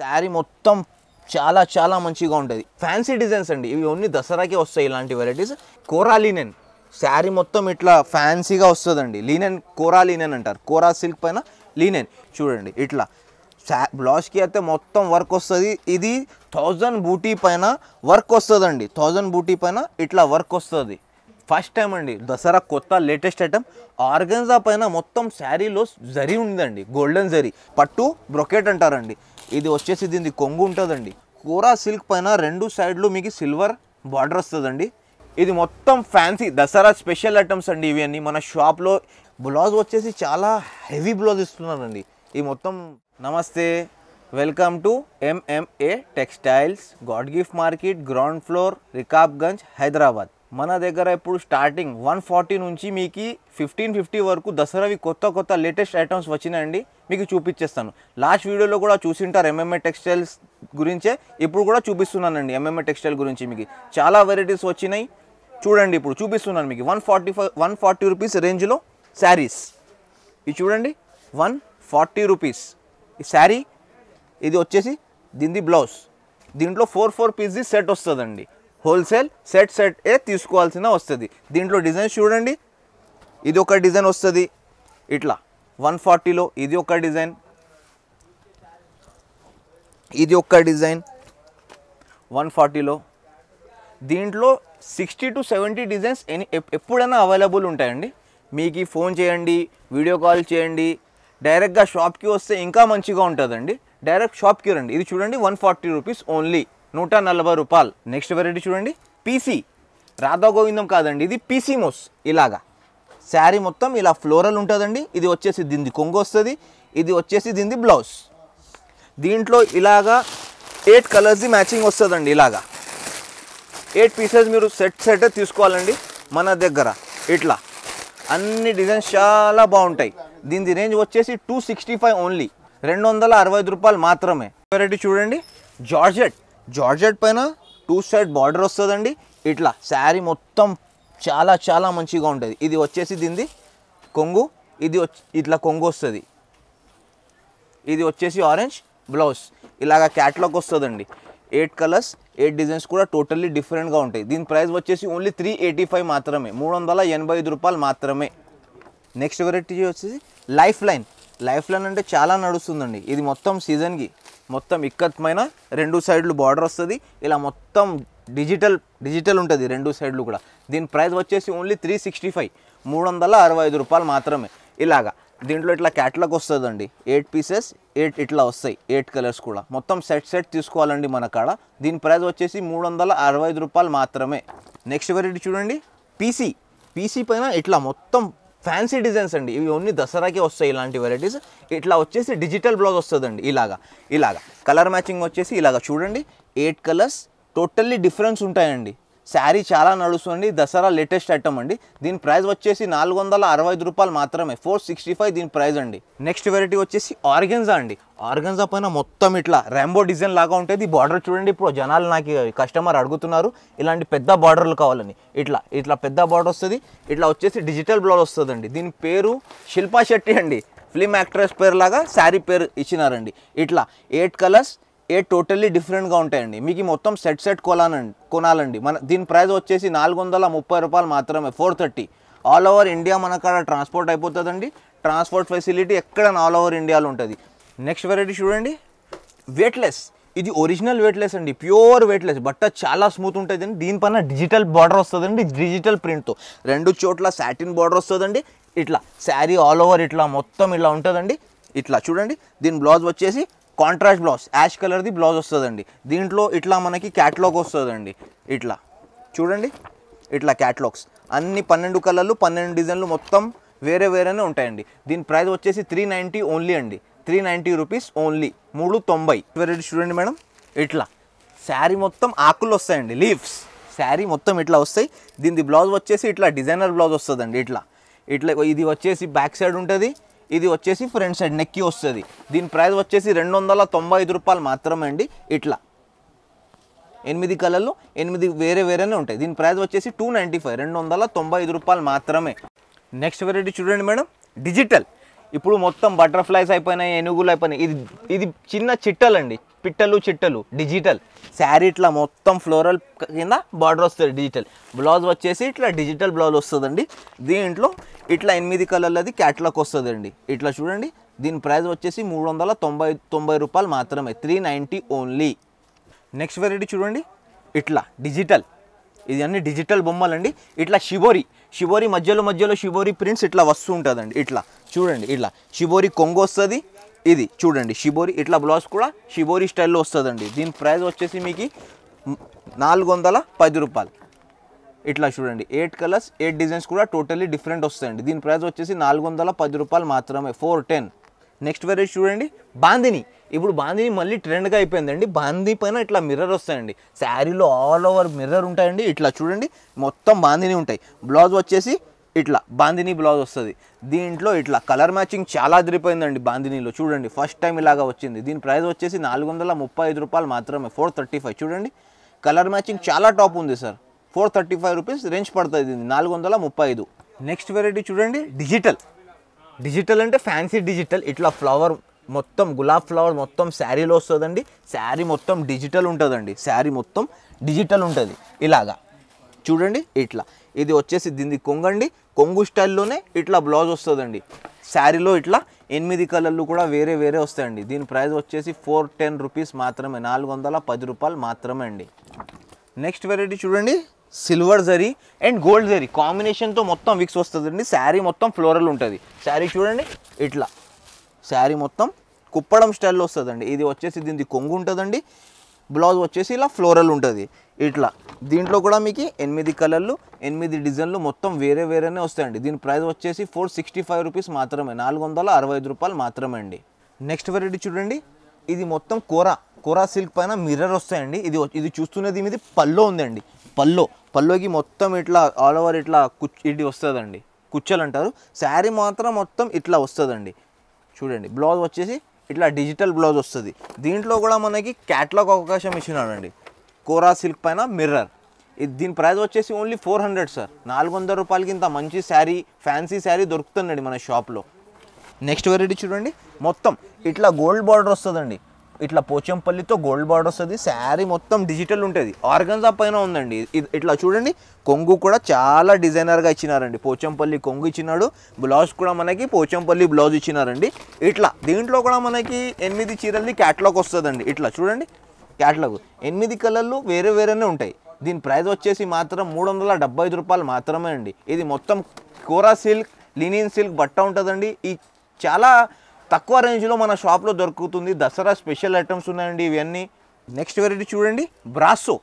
శారీ మొత్తం చాలా చాలా మంచిగా ఉంటుంది ఫ్యాన్సీ డిజైన్స్ అండి ఇవి ఓన్లీ దసరాకే వస్తాయి ఇలాంటి వెరైటీస్ కోరా లీనెన్ శారీ మొత్తం ఇట్లా ఫ్యాన్సీగా వస్తుందండి లీనెన్ కోరా లీనెన్ అంటారు కోరా సిల్క్ పైన లీనెన్ చూడండి ఇట్లా బ్లౌజ్కి అయితే మొత్తం వర్క్ వస్తుంది ఇది థౌజండ్ బూటీ పైన వర్క్ వస్తుందండి థౌజండ్ బూటీ పైన ఇట్లా వర్క్ వస్తుంది ఫస్ట్ టైం అండి దసరా కొత్త లేటెస్ట్ ఐటమ్ ఆర్గన్జా పైన మొత్తం శారీలో జరీ ఉందండి గోల్డెన్ జరీ పట్టు బ్రొకెట్ అంటారండి ఇది వచ్చేసి దీనికి కొంగు ఉంటుందండి కూర సిల్క్ పైన రెండు సైడ్లు మీకు సిల్వర్ బార్డర్ వస్తుందండి ఇది మొత్తం ఫ్యాన్సీ దసరా స్పెషల్ ఐటమ్స్ అండి ఇవి మన షాప్లో బ్లౌజ్ వచ్చేసి చాలా హెవీ బ్లౌజ్ ఇస్తున్నారండి ఈ మొత్తం నమస్తే welcome to MMA textiles God gift market ground floor Rikabganj Hyderabad మన దగ్గర ఇప్పుడు స్టార్టింగ్ వన్ ఫార్టీ నుంచి మీకు ఫిఫ్టీన్ ఫిఫ్టీ వరకు దసరావి కొత్త కొత్త లేటెస్ట్ ఐటమ్స్ వచ్చినాయండి మీకు చూపించేస్తాను లాస్ట్ వీడియోలో కూడా చూసింటారు ఎంఎంఏ టెక్స్టైల్స్ గురించే ఇప్పుడు కూడా చూపిస్తున్నానండి ఎంఎంఏ టెక్స్టైల్ గురించి మీకు చాలా వెరైటీస్ వచ్చినాయి చూడండి ఇప్పుడు చూపిస్తున్నాను మీకు one forty five one forty rupees రేంజ్లో శారీస్ ఇది చూడండి వన్ ఫార్టీ రూపీస్ ఈ శారీ ఇది వచ్చేసి దీనిది బ్లౌజ్ దీంట్లో ఫోర్ ఫోర్ పీస్ది సెట్ వస్తుందండి హోల్సేల్ సెట్ సెట్ ఏ తీసుకోవాల్సిన వస్తుంది దీంట్లో డిజైన్ చూడండి ఇది ఒక డిజైన్ వస్తుంది ఇట్లా వన్ ఫార్టీలో ఇది ఒక డిజైన్ ఇది ఒక్క డిజైన్ వన్ ఫార్టీలో దీంట్లో sixty to seventy designs any ఎప్పుడైనా అవైలబుల్ ఉంటాయండి మీకు ఫోన్ చేయండి వీడియో కాల్ చేయండి డైరెక్ట్గా షాప్కి వస్తే ఇంకా మంచిగా ఉంటుందండి డైరెక్ట్ షాప్కి రండి ఇది చూడండి వన్ ఫార్టీ రూపీస్ ఓన్లీ నూట నలభై రూపాయలు నెక్స్ట్ వెరైటీ చూడండి పీసీ రాధా గోవిందం కాదండి ఇది పీసీ మోస్ ఇలాగా శారీ మొత్తం ఇలా ఫ్లోరల్ ఉంటుందండి ఇది వచ్చేసి దీనిది కొంగు వస్తుంది ఇది వచ్చేసి దీనిది బ్లౌజ్ దీంట్లో ఇలాగా ఎయిట్ కలర్స్ది మ్యాచింగ్ వస్తుందండి ఇలాగా ఎయిట్ పీసెస్ మీరు సెట్ సెట్ తీసుకోవాలండి మన దగ్గర ఇట్లా అన్ని డిజైన్స్ చాలా బాగుంటాయి దీని రేంజ్ వచ్చేసి టూ సిక్స్టీ ఫైవ్ ఓన్లీ రెండు వందల అరవై రూపాయలు మాత్రమే వెరైటీ చూడండి జార్జెట్ జార్జెట్ పైన టూ సైడ్ బార్డర్ వస్తుందండి ఇట్లా శారీ మొత్తం చాలా చాలా మంచిగా ఉంటుంది ఇది వచ్చేసి దీనిది కొంగు ఇది ఇట్లా కొంగు వస్తుంది ఇది వచ్చేసి ఆరెంజ్ బ్లౌజ్ ఇలాగ క్యాట్లాగ్ వస్తుందండి ఎయిట్ కలర్స్ ఎయిట్ డిజైన్స్ కూడా టోటల్లీ డిఫరెంట్గా ఉంటాయి దీని ప్రైస్ వచ్చేసి ఓన్లీ త్రీ ఎయిటీ ఫైవ్ మాత్రమే మూడు వందల ఎనభై ఐదు రూపాయలు మాత్రమే నెక్స్ట్ వెరైటీ వచ్చేసి లైఫ్ లైన్ లైఫ్ లైన్ అంటే చాలా నడుస్తుందండి ఇది మొత్తం సీజన్కి మొత్తం ఇక్కత్మైన రెండు సైడ్లు బార్డర్ వస్తుంది ఇలా మొత్తం డిజిటల్ డిజిటల్ ఉంటుంది రెండు సైడ్లు కూడా దీని ప్రైస్ వచ్చేసి ఓన్లీ త్రీ సిక్స్టీ ఫైవ్ మూడు వందల అరవై ఐదు రూపాయలు మాత్రమే ఇలాగా దీంట్లో ఇట్లా క్యాట్లాగ్ వస్తుందండి ఎయిట్ పీసెస్ ఎయిట్ ఇట్లా వస్తాయి ఎయిట్ కలర్స్ కూడా మొత్తం సెట్ సెట్ తీసుకోవాలండి మన కాడ దీని ప్రైస్ వచ్చేసి మూడు వందల అరవై ఐదు రూపాయలు మాత్రమే నెక్స్ట్ వెరైటీ చూడండి పీసీ పీసీ పైన ఇట్లా మొత్తం ఫ్యాన్సీ డిజైన్స్ అండి ఇవి ఓన్లీ దసరాకి వస్తాయి ఇలాంటి వెరైటీస్ ఇట్లా వచ్చేసి డిజిటల్ బ్లౌజ్ వస్తుందండి ఇలాగా ఇలాగా కలర్ మ్యాచింగ్ వచ్చేసి ఇలాగా చూడండి ఎయిట్ కలర్స్ టోటల్లీ డిఫరెన్స్ ఉంటాయండి శారీ చాలా నడుస్తుంది దసరా లేటెస్ట్ ఐటమ్ అండి దీని ప్రైస్ వచ్చేసి నాలుగు వందల అరవై ఐదు రూపాయలు మాత్రమే ఫోర్ సిక్స్టీ ఫైవ్ దీని ప్రైస్ అండి నెక్స్ట్ వెరైటీ వచ్చేసి ఆర్గెన్జా అండి ఆర్గెన్జా పైన మొత్తం ఇట్లా రెంబో డిజైన్ లాగా ఉంటుంది బార్డర్ చూడండి ఇప్పుడు జనాలు నాకు కస్టమర్ అడుగుతున్నారు ఇలాంటి పెద్ద బార్డర్లు కావాలని ఇట్లా ఇట్లా పెద్ద బార్డర్ వస్తుంది ఇట్లా వచ్చేసి డిజిటల్ బ్లౌజ్ వస్తుంది దీని పేరు శిల్పా శెట్టి అండి ఫిలిం యాక్ట్రెస్ పేరు లాగా శారీ పేరు ఇచ్చినారండి ఇట్లా ఎయిట్ కలర్స్ ఏ టోటల్లీ డిఫరెంట్గా ఉంటాయండి మీకు మొత్తం సెట్ సెట్ కొనాలండి కొనాలండి మన దీని ప్రైస్ వచ్చేసి నాలుగు వందల ముప్పై రూపాయలు మాత్రమే four thirty all over India మనకాడ ట్రాన్స్పోర్ట్ అయిపోతుందండి ట్రాన్స్పోర్ట్ ఫెసిలిటీ ఎక్కడ ఆల్ ఓవర్ ఇండియాలో ఉంటుంది నెక్స్ట్ వెరైటీ చూడండి వెయిట్లెస్ ఇది ఒరిజినల్ వెయిట్లెస్ అండి ప్యూర్ వెయిట్లెస్ బట్ట చాలా స్మూత్ ఉంటుంది అండి దీనిపైన డిజిటల్ బార్డర్ వస్తుందండి డిజిటల్ ప్రింట్తో రెండు చోట్ల సాటిన్ బార్డర్ వస్తుందండి ఇట్లా శారీ ఆల్ ఓవర్ ఇట్లా మొత్తం ఇలా ఉంటుందండి ఇట్లా చూడండి దీని బ్లౌజ్ వచ్చేసి కాంట్రాస్ట్ బ్లౌజ్ యాష్ కలర్ది బ్లౌజ్ వస్తుందండి దీంట్లో ఇట్లా మనకి క్యాట్లాగ్ వస్తుందండి ఇట్లా చూడండి ఇట్లా క్యాట్లాగ్స్ అన్ని పన్నెండు కలర్లు పన్నెండు డిజైన్లు మొత్తం వేరే వేరేనే ఉంటాయండి దీని ప్రైస్ వచ్చేసి త్రీ నైంటీ ఓన్లీ అండి త్రీ నైంటీ రూపీస్ ఓన్లీ మూడు తొంభై వెరైటీ చూడండి మేడం ఇట్లా శారీ మొత్తం ఆకులు వస్తాయండి లీవ్స్ శారీ మొత్తం ఇట్లా వస్తాయి దీనిది బ్లౌజ్ వచ్చేసి ఇట్లా డిజైనర్ బ్లౌజ్ వస్తుందండి ఇట్లా ఇట్లా ఇది వచ్చేసి బ్యాక్ సైడ్ ఉంటుంది ఇది వచ్చేసి ఫ్రంట్ సైడ్ నెక్కి వస్తుంది దీని ప్రైస్ వచ్చేసి రెండు వందల తొంభై ఐదు రూపాయలు మాత్రమే అండి ఇట్లా ఎనిమిది కలర్లు ఎనిమిది వేరే వేరేనే ఉంటాయి దీని ప్రైస్ వచ్చేసి టూ నైంటీ ఫైవ్ రెండు వందల తొంభై ఐదు రూపాయలు మాత్రమే నెక్స్ట్ వెరైటీ చూడండి మేడం డిజిటల్ ఇప్పుడు మొత్తం బటర్ఫ్లైస్ అయిపోయినాయి ఏనుగులు అయిపోయినాయి ఇది ఇది చిన్న చిట్టలు అండి పిట్టలు చిట్టలు డిజిటల్ శారీ ఇట్లా మొత్తం ఫ్లోరల్ కింద బార్డర్ వస్తుంది డిజిటల్ బ్లౌజ్ వచ్చేసి ఇట్లా డిజిటల్ బ్లౌజ్ వస్తుందండి దీంట్లో ఇట్లా ఎనిమిది కలర్లది క్యాట్లాక్ వస్తుందండి ఇట్లా చూడండి దీని ప్రైస్ వచ్చేసి మూడు వందల తొంభై తొంభై రూపాయలు మాత్రమే three ninety only next variety చూడండి ఇట్లా డిజిటల్ ఇది అన్ని డిజిటల్ బొమ్మలండి ఇట్లా షిబోరి షిబోరి మధ్యలో మధ్యలో షిబోరి ప్రింట్స్ ఇట్లా వస్తూ ఉంటుందండి ఇట్లా చూడండి ఇట్లా షిబోరి కొంగు వస్తుంది ఇది చూడండి షిబోరి ఇట్లా బ్లౌజ్ కూడా షిబోరి స్టైల్లో వస్తుందండి దీని ప్రైస్ వచ్చేసి మీకు నాలుగు వందల పది రూపాయలు ఇట్లా చూడండి ఎయిట్ కలర్స్ ఎయిట్ డిజైన్స్ కూడా టోటల్లీ డిఫరెంట్ వస్తాయండి దీని ప్రైస్ వచ్చేసి నాలుగు వందల పది రూపాయలు మాత్రమే ఫోర్ టెన్ నెక్స్ట్ వెరైటీ చూడండి బాందిని ఇప్పుడు బాందిని మళ్ళీ ట్రెండ్గా అయిపోయిందండి బాంది పైన ఇట్లా మిర్రర్ వస్తాయండి శారీలో ఆల్ ఓవర్ మిర్రర్ ఉంటాయండి ఇట్లా చూడండి మొత్తం బాందిని ఉంటాయి బ్లౌజ్ వచ్చేసి ఇట్లా బాందిని బ్లౌజ్ వస్తుంది దీంట్లో ఇట్లా కలర్ మ్యాచింగ్ చాలా అదిరిపోయిందండి బాందినీలో చూడండి ఫస్ట్ టైం ఇలాగా వచ్చింది దీని ప్రైస్ వచ్చేసి నాలుగు వందల ముప్పై ఐదు రూపాయలు మాత్రమే ఫోర్ థర్టీ ఫైవ్ చూడండి కలర్ మ్యాచింగ్ చాలా టాప్ ఉంది sir four thirty five rupees range పడుతుంది ఇది నాలుగు వందల ముప్పై ఐదు నెక్స్ట్ వెరైటీ చూడండి డిజిటల్ డిజిటల్ అంటే ఫ్యాన్సీ డిజిటల్ ఇట్లా ఫ్లవర్ మొత్తం గులాబ్ ఫ్లవర్ మొత్తం శారీలో వస్తుందండి శారీ మొత్తం డిజిటల్ ఉంటుందండి శారీ మొత్తం డిజిటల్ ఉంటుంది ఇలాగా చూడండి ఇట్లా ఇది వచ్చేసి దీన్ని కొంగండి కొంగు స్టైల్లోనే ఇట్లా బ్లౌజ్ వస్తుందండి శారీలో ఇట్లా ఎనిమిది కలర్లు కూడా వేరే వేరే వస్తాయండి దీని ప్రైస్ వచ్చేసి ఫోర్ టెన్ రూపీస్ మాత్రమే నాలుగు వందల పది రూపాయలు మాత్రమే అండి నెక్స్ట్ వెరైటీ చూడండి సిల్వర్ జరీ అండ్ గోల్డ్ జరీ కాంబినేషన్తో మొత్తం విక్స్ వస్తుందండి శారీ మొత్తం ఫ్లోరల్ ఉంటుంది శారీ చూడండి ఇట్లా శారీ మొత్తం కుప్పడం స్టైల్లో వస్తుందండి ఇది వచ్చేసి దీనికి కొంగు ఉంటుందండి బ్లౌజ్ వచ్చేసి ఇలా ఫ్లోరల్ ఉంటుంది ఇట్లా దీంట్లో కూడా మీకు ఎనిమిది కలర్లు ఎనిమిది డిజైన్లు మొత్తం వేరే వేరేనే వస్తాయండి దీని ప్రైస్ వచ్చేసి ఫోర్ సిక్స్టీ ఫైవ్ రూపీస్ మాత్రమే నాలుగు వందల అరవై ఐదు రూపాయలు మాత్రమే అండి నెక్స్ట్ వెరైటీ చూడండి ఇది మొత్తం కూర కూర సిల్క్ పైన మిర్రర్ వస్తాయండి ఇది ఇది చూస్తున్నది మీది పల్లో ఉందండి పల్లో పల్లోకి మొత్తం ఇట్లా ఆల్ ఓవర్ ఇట్లా కుచ్ ఇది వస్తుందండి కుచ్చలు అంటారు శారీ మాత్రం మొత్తం ఇట్లా వస్తుందండి చూడండి బ్లౌజ్ వచ్చేసి ఇట్లా డిజిటల్ బ్లౌజ్ వస్తుంది దీంట్లో కూడా మనకి క్యాట్లాగ్ అవకాశం ఇచ్చినాడండి కోరా సిల్క్ పైన మిర్రర్ దీని ప్రైస్ వచ్చేసి ఓన్లీ ఫోర్ హండ్రెడ్ సార్ నాలుగు వందల రూపాయలకి ఇంత మంచి శారీ ఫ్యాన్సీ శారీ దొరుకుతుందండి మన షాప్లో నెక్స్ట్ వెరైటీ చూడండి మొత్తం ఇట్లా గోల్డ్ బార్డర్ వస్తుందండి ఇట్లా పోచంపల్లితో గోల్డ్ బార్డర్ వస్తుంది శారీ మొత్తం డిజిటల్ ఉంటుంది ఆర్గన్జా పైన ఉందండి ఇట్లా చూడండి కొంగు కూడా చాలా డిజైనర్గా ఇచ్చినారండి పోచంపల్లి కొంగు ఇచ్చినాడు బ్లౌజ్ కూడా మనకి పోచంపల్లి బ్లౌజ్ ఇచ్చినారండి ఇట్లా దీంట్లో కూడా మనకి ఎనిమిది చీరల్ని క్యాట్లాగ్ వస్తుందండి ఇట్లా చూడండి క్యాట్లాగ్ ఎనిమిది కలర్లు వేరే వేరేనే ఉంటాయి దీని ప్రైస్ వచ్చేసి మాత్రం మూడు వందల డెబ్బై ఐదు రూపాయలు మాత్రమే అండి ఇది మొత్తం కోరా సిల్క్ లినియన్ సిల్క్ బట్ట ఉంటుందండి ఈ చాలా తక్కువ రేంజ్లో మన షాప్లో దొరుకుతుంది దసరా స్పెషల్ ఐటమ్స్ ఉన్నాయండి ఇవన్నీ నెక్స్ట్ వెరైటీ చూడండి బ్రాసో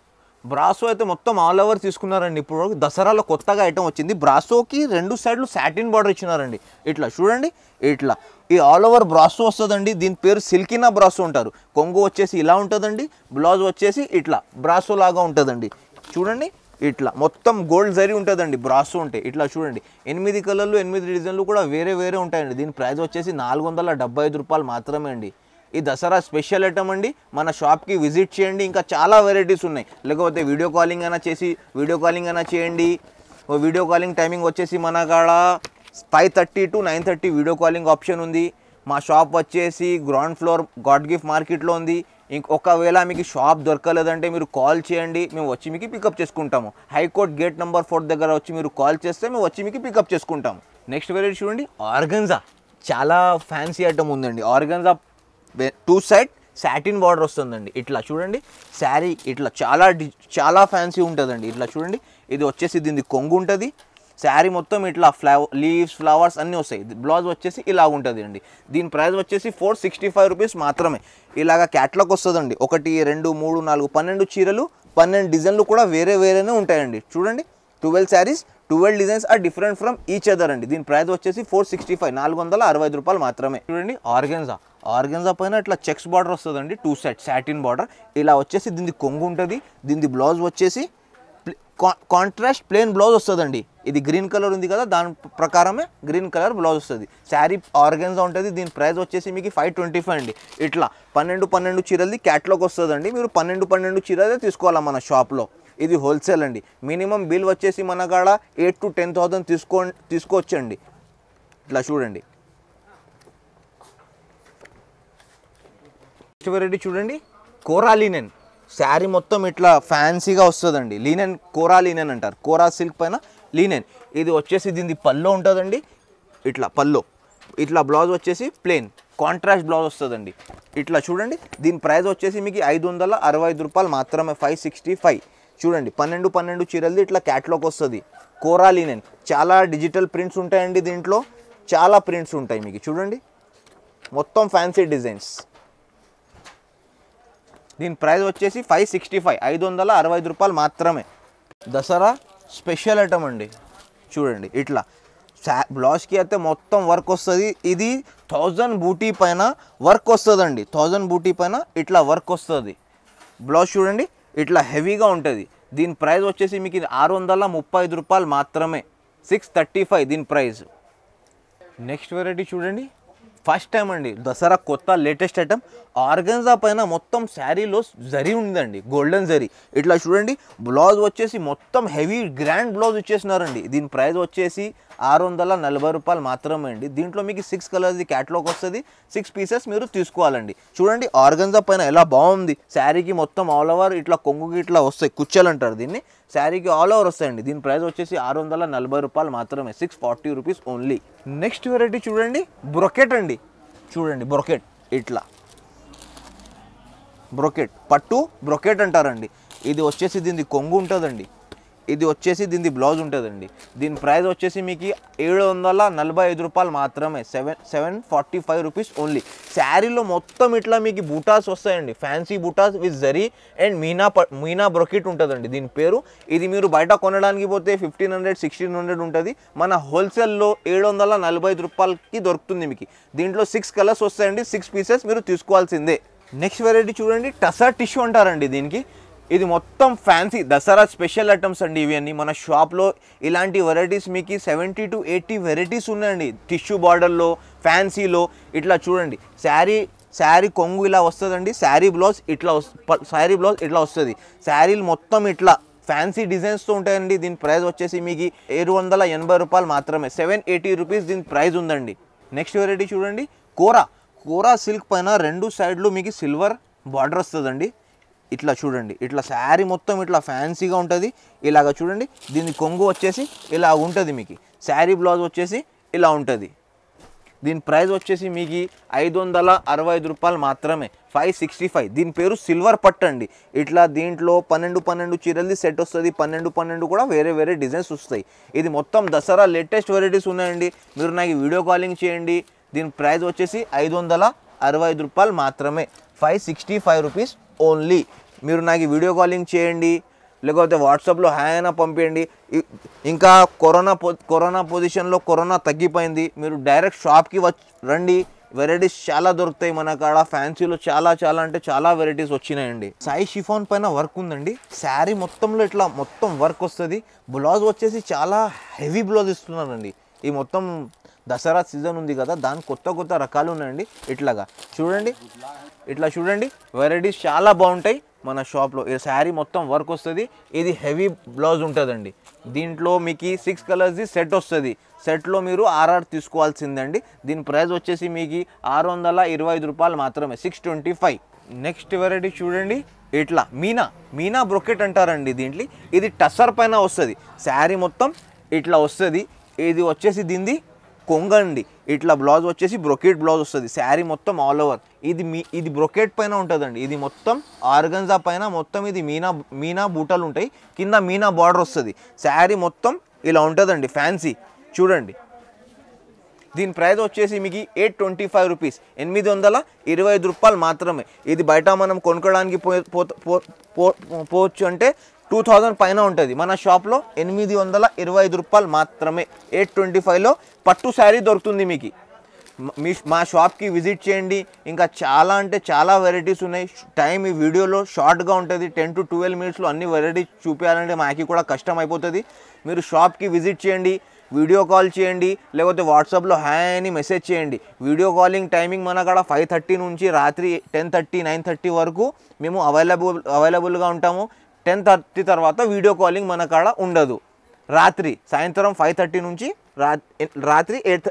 బ్రాసో అయితే మొత్తం ఆల్ ఓవర్ తీసుకున్నారండి ఇప్పుడు దసరాలో కొత్తగా ఐటమ్ వచ్చింది బ్రాసోకి రెండు సైడ్లు సాటిన్ బార్డర్ ఇచ్చినారండి ఇట్లా చూడండి ఇట్లా ఈ ఆల్ ఓవర్ బ్రాసో వస్తుందండి దీని పేరు సిల్కినా బ్రాసో ఉంటారు కొంగు వచ్చేసి ఇలా ఉంటుందండి బ్లౌజ్ వచ్చేసి ఇట్లా బ్రాసో లాగా ఉంటుందండి చూడండి ఇట్లా మొత్తం గోల్డ్ జరీ ఉంటుందండి బ్రాస్ ఉంటాయి ఇట్లా చూడండి ఎనిమిది కలర్లు ఎనిమిది డిజైన్లు కూడా వేరే వేరే ఉంటాయండి దీని ప్రైస్ వచ్చేసి నాలుగు వందల డెబ్బై ఐదు రూపాయలు మాత్రమే అండి ఈ దసరా స్పెషల్ ఐటమ్ అండి మన షాప్కి విజిట్ చేయండి ఇంకా చాలా వెరైటీస్ ఉన్నాయి లేకపోతే వీడియో కాలింగ్ అయినా చేసి వీడియో కాలింగ్ అయినా చేయండి వీడియో కాలింగ్ టైమింగ్ వచ్చేసి మన కాడ five thirty to nine thirty video calling option ఉంది మా షాప్ వచ్చేసి గ్రౌండ్ ఫ్లోర్ గాడ్ గిఫ్ట్ మార్కెట్లో ఉంది ఒకవేళ మీకు షాప్ దొరకలేదంటే మీరు కాల్ చేయండి మేము వచ్చి మీకు పికప్ చేసుకుంటాము హైకోర్టు గేట్ నెంబర్ ఫోర్ దగ్గర వచ్చి మీరు కాల్ చేస్తే మేము వచ్చి మీకు పికప్ చేసుకుంటాము నెక్స్ట్ వెరైటీ చూడండి ఆర్గన్జా చాలా ఫ్యాన్సీ ఐటమ్ ఉందండి organza two side satin border వస్తుందండి ఇట్లా చూడండి శారీ ఇట్లా చాలా చాలా ఫ్యాన్సీ ఉంటుందండి ఇట్లా చూడండి ఇది వచ్చేసి దీనికి కొంగు ఉంటుంది శారీ మొత్తం ఇట్లా ఫ్లవ లీవ్స్ ఫ్లవర్స్ అన్నీ వస్తాయి బ్లౌజ్ వచ్చేసి ఇలా ఉంటుంది అండి దీని ప్రైస్ వచ్చేసి ఫోర్ సిక్స్టీ ఫైవ్ రూపీస్ మాత్రమే ఇలాగ క్యాట్లాగ్ వస్తుందండి ఒకటి రెండు మూడు నాలుగు పన్నెండు చీరలు పన్నెండు డిజైన్లు కూడా వేరే వేరేనే ఉంటాయండి చూడండి twelve saris twelve designs are different from each other అండి దీని ప్రైస్ వచ్చేసి ఫోర్ సిక్స్టీ ఫైవ్ నాలుగు వందల అరవై ఐదు రూపాయలు మాత్రమే చూడండి ఆర్గెన్జా ఆర్గెన్జా పైన ఇట్లా చెక్స్ బార్డర్ వస్తుందండి టూ సెట్ సాటిన్ బార్డర్ ఇలా వచ్చేసి దీనికి కొంగు ఉంటుంది దీనిది బ్లౌజ్ వచ్చేసి కాంట్రాస్ట్ ప్లేన్ బ్లౌజ్ వస్తుందండి ఇది గ్రీన్ కలర్ ఉంది కదా దాని ప్రకారమే గ్రీన్ కలర్ బ్లౌజ్ వస్తుంది శారీ ఆర్గన్స్ ఉంటుంది దీని ప్రైస్ వచ్చేసి మీకు ఫైవ్ ట్వంటీ ఫైవ్ అండి ఇట్లా పన్నెండు పన్నెండు చీరలది క్యాట్లాగ్ వస్తుందండి మీరు పన్నెండు పన్నెండు చీరలే తీసుకోవాలా మన షాప్లో ఇది హోల్సేల్ అండి మినిమం బిల్ వచ్చేసి మన కాడ ఎయిట్ టు టెన్ థౌసండ్ తీసుకో తీసుకోవచ్చండి ఇట్లా చూడండి నెక్స్ట్ వెరైటీ చూడండి కోరాలినెన్ శారీ మొత్తం ఇట్లా ఫ్యాన్సీగా వస్తుందండి లీనెన్ కోరా లీనెన్ అంటారు కోరా సిల్క్ పైన లీనెన్ ఇది వచ్చేసి దీనిది పల్లో ఉంటుందండి ఇట్లా పల్లో ఇట్లా బ్లౌజ్ వచ్చేసి ప్లెయిన్ కాంట్రాస్ట్ బ్లౌజ్ వస్తుందండి ఇట్లా చూడండి దీని ప్రైస్ వచ్చేసి మీకు ఐదు వందల అరవై ఐదు రూపాయలు మాత్రమే ఫైవ్ సిక్స్టీ ఫైవ్ చూడండి పన్నెండు పన్నెండు చీరలది ఇట్లా క్యాట్లోకి వస్తుంది కోరా లీనెన్ చాలా డిజిటల్ ప్రింట్స్ ఉంటాయండి దీంట్లో చాలా ప్రింట్స్ ఉంటాయి మీకు చూడండి మొత్తం ఫ్యాన్సీ డిజైన్స్ దీని ప్రైస్ వచ్చేసి ఫైవ్ సిక్స్టీ ఫైవ్ ఐదు వందల అరవై ఐదు రూపాయలు మాత్రమే దసరా స్పెషల్ ఐటమ్ అండి చూడండి ఇట్లా బ్లౌజ్కి అయితే మొత్తం వర్క్ వస్తుంది ఇది థౌజండ్ బూటీ పైన వర్క్ వస్తుందండి థౌజండ్ బూటీ పైన ఇట్లా వర్క్ వస్తుంది బ్లౌజ్ చూడండి ఇట్లా హెవీగా ఉంటుంది దీని ప్రైస్ వచ్చేసి మీకు ఇది ఆరు వందల ముప్పై ఐదు రూపాయలు మాత్రమే సిక్స్ థర్టీ ఫైవ్ దీని ప్రైస్ నెక్స్ట్ వెరైటీ చూడండి ఫస్ట్ టైం అండి దసరా కొత్త లేటెస్ట్ ఐటమ్ ఆర్గన్జా పైన మొత్తం శారీలో జరీ ఉందండి గోల్డెన్ జరీ ఇట్లా చూడండి బ్లౌజ్ వచ్చేసి మొత్తం హెవీ గ్రాండ్ బ్లౌజ్ ఇచ్చేసినారండి దీని ప్రైస్ వచ్చేసి ఆరు వందల నలభై రూపాయలు మాత్రమే అండి దీంట్లో మీకు సిక్స్ కలర్స్ది క్యాట్లాగ్ వస్తుంది సిక్స్ పీసెస్ మీరు తీసుకోవాలండి చూడండి ఆర్గంజా పైన ఎలా బాగుంది శారీకి మొత్తం ఆల్ ఓవర్ ఇట్లా కొంగుకి ఇట్లా వస్తాయి కుచ్చలు అంటారు దీన్ని శారీకి ఆల్ ఓవర్ వస్తాయండి దీని ప్రైస్ వచ్చేసి ఆరు వందల నలభై రూపాయలు మాత్రమే six forty rupees only next variety చూడండి బ్రొకెట్ అండి చూడండి బ్రొకెట్ ఇట్లా బ్రొకెట్ పట్టు బ్రొకెట్ అంటారండి ఇది వచ్చేసి దీనికి కొంగు ఉంటుందండి ఇది వచ్చేసి దీనిది బ్లౌజ్ ఉంటుందండి దీని ప్రైస్ వచ్చేసి మీకు ఏడు వందల నలభై ఐదు రూపాయలు మాత్రమే seven seven forty five rupees only శారీలో మొత్తం ఇట్లా మీకు బూటాస్ వస్తాయండి ఫ్యాన్సీ బూటాస్ విత్ జరీ అండ్ మీనా మీనా బ్రొకెట్ ఉంటుందండి దీని పేరు ఇది మీరు బయట కొనడానికి పోతే ఫిఫ్టీన్ హండ్రెడ్ సిక్స్టీన్ హండ్రెడ్ ఉంటుంది మన హోల్సేల్లో ఏడు వందల నలభై ఐదు రూపాయలకి దొరుకుతుంది మీకు దీంట్లో సిక్స్ కలర్స్ వస్తాయండి సిక్స్ పీసెస్ మీరు తీసుకోవాల్సిందే నెక్స్ట్ వెరైటీ చూడండి టసర్ టిష్యూ అంటారండి దీనికి ఇది మొత్తం ఫ్యాన్సీ దసరా స్పెషల్ ఐటమ్స్ అండి ఇవి అన్నీ మన షాప్లో ఇలాంటి వెరైటీస్ మీకు సెవెంటీ టు ఎయిటీ వెరైటీస్ ఉన్నాయండి టిష్యూ బార్డర్లో ఫ్యాన్సీలో ఇట్లా చూడండి శారీ శారీ కొంగు ఇలా వస్తుందండి శారీ బ్లౌజ్ ఇట్లా శారీ బ్లౌజ్ ఇట్లా వస్తుంది శారీలు మొత్తం ఇట్లా ఫ్యాన్సీ డిజైన్స్తో ఉంటాయండి దీని ప్రైస్ వచ్చేసి మీకు ఏడు వందల ఎనభై రూపాయలు మాత్రమే సెవెన్ ఎయిటీ రూపీస్ దీని ప్రైస్ ఉందండి నెక్స్ట్ వెరైటీ చూడండి కూర కూర సిల్క్ పైన రెండు సైడ్లు మీకు సిల్వర్ బార్డర్ వస్తుందండి ఇట్లా చూడండి ఇట్లా శారీ మొత్తం ఇట్లా ఫ్యాన్సీగా ఉంటుంది ఇలాగ చూడండి దీని కొంగు వచ్చేసి ఇలా ఉంటుంది మీకు శారీ బ్లౌజ్ వచ్చేసి ఇలా ఉంటుంది దీని ప్రైస్ వచ్చేసి మీకు ఐదు వందల అరవై ఐదు రూపాయలు మాత్రమే ఫైవ్ సిక్స్టీ ఫైవ్ దీని పేరు సిల్వర్ పట్టు అండి ఇట్లా దీంట్లో పన్నెండు పన్నెండు చీరలది సెట్ వస్తుంది పన్నెండు పన్నెండు కూడా వేరే వేరే డిజైన్స్ వస్తాయి ఇది మొత్తం దసరా లేటెస్ట్ వెరైటీస్ ఉన్నాయండి మీరు నాకు వీడియో కాలింగ్ చేయండి దీని ప్రైస్ వచ్చేసి ఐదు వందల అరవై ఐదు రూపాయలు మాత్రమే five sixty five rupees only మీరు నాకు వీడియో కాలింగ్ చేయండి లేకపోతే వాట్సాప్లో హాయ్ అయినా పంపించండి ఇంకా కరోనా కరోనా పొజిషన్లో కరోనా తగ్గిపోయింది మీరు డైరెక్ట్ షాప్కి వచ్చి రండి వెరైటీస్ చాలా దొరుకుతాయి మన కాడ ఫ్యాన్సీలో చాలా చాలా అంటే చాలా వెరైటీస్ వచ్చినాయండి సాయి షిఫాన్ పైన వర్క్ ఉందండి శారీ మొత్తంలో ఇట్లా మొత్తం వర్క్ వస్తుంది బ్లౌజ్ వచ్చేసి చాలా హెవీ బ్లౌజ్ ఇస్తున్నారండి ఈ మొత్తం దసరా సీజన్ ఉంది కదా దాని కొత్త కొత్త రకాలు ఉన్నాయండి ఇట్లాగా చూడండి ఇట్లా చూడండి వెరైటీస్ చాలా బాగుంటాయి మన షాప్లో ఈ శారీ మొత్తం వర్క్ వస్తుంది ఇది హెవీ బ్లౌజ్ ఉంటుందండి దీంట్లో మీకు సిక్స్ కలర్స్ది సెట్ వస్తుంది సెట్లో మీరు ఆర్ఆర్ తీసుకోవాల్సిందండి దీని ప్రైస్ వచ్చేసి మీకు ఆరు వందల ఇరవై ఐదు రూపాయలు మాత్రమే six twenty five next variety చూడండి ఇట్లా మీనా మీనా బ్రొకెట్ అంటారండి దీంట్లో ఇది టస్సర్ పైన వస్తుంది శారీ మొత్తం ఇట్లా వస్తుంది ఇది వచ్చేసి దీనిది కొంగండి ఇట్లా బ్లౌజ్ వచ్చేసి బ్రొకేట్ బ్లౌజ్ వస్తుంది శారీ మొత్తం ఆల్ ఓవర్ ఇది మీ ఇది బ్రొకేట్ పైన ఉంటుందండి ఇది మొత్తం ఆర్గంజా పైన మొత్తం ఇది మీనా మీనా బూటలు ఉంటాయి కింద మీనా బార్డర్ వస్తుంది శారీ మొత్తం ఇలా ఉంటుందండి ఫ్యాన్సీ చూడండి దీని ప్రైస్ వచ్చేసి మీకు ఎయిట్ ట్వంటీ ఫైవ్ రూపీస్ ఎనిమిది వందల ఇరవై ఐదు రూపాయలు మాత్రమే ఇది బయట మనం కొనుక్కోవడానికి పోవచ్చు అంటే టూ థౌజండ్ పైన ఉంటుంది మన షాప్లో ఎనిమిది వందల ఇరవై ఐదు రూపాయలు మాత్రమే ఎయిట్ ట్వంటీ ఫైవ్లో పట్టు శారీ దొరుకుతుంది మీకు మీ మా షాప్కి విజిట్ చేయండి ఇంకా చాలా అంటే చాలా వెరైటీస్ ఉన్నాయి టైం ఈ వీడియోలో షార్ట్గా ఉంటుంది టెన్ టు ట్వెల్వ్ మినిట్స్లో అన్ని వెరైటీస్ చూపించాలంటే మాకి కూడా కష్టం అయిపోతుంది మీరు షాప్కి విజిట్ చేయండి వీడియో కాల్ చేయండి లేకపోతే వాట్సాప్లో హాయ్ అని మెసేజ్ చేయండి వీడియో కాలింగ్ టైమింగ్ మన కాడ ఫైవ్ థర్టీ నుంచి రాత్రి టెన్ థర్టీ నైన్ థర్టీ వరకు మేము అవైలబుల్ అవైలబుల్గా ఉంటాము టెన్ థర్టీ తర్వాత వీడియో కాలింగ్ మన కాడ ఉండదు రాత్రి సాయంత్రం ఫైవ్ థర్టీ నుంచి రాత్రి eight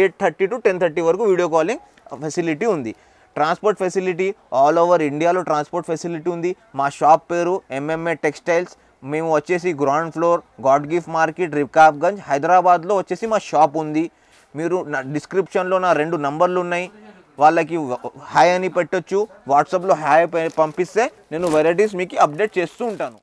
eight thirty to ten thirty వరకు వీడియో కాలింగ్ ఫెసిలిటీ ఉంది ట్రాన్స్పోర్ట్ ఫెసిలిటీ ఆల్ ఓవర్ ఇండియాలో ట్రాన్స్పోర్ట్ ఫెసిలిటీ ఉంది మా షాప్ పేరు ఎంఎంఏ టెక్స్టైల్స్ మేము వచ్చేసి ground floor god gift market Rikabganj హైదరాబాద్లో వచ్చేసి మా షాప్ ఉంది మీరు నా డిస్క్రిప్షన్లో నా రెండు నంబర్లు ఉన్నాయి వాలకి హై అని పెట్టొచ్చు వాట్సాప్ లో హై అని పంపిస్తే నేను varieties మీకు అప్డేట్ చేస్తూ ఉంటాను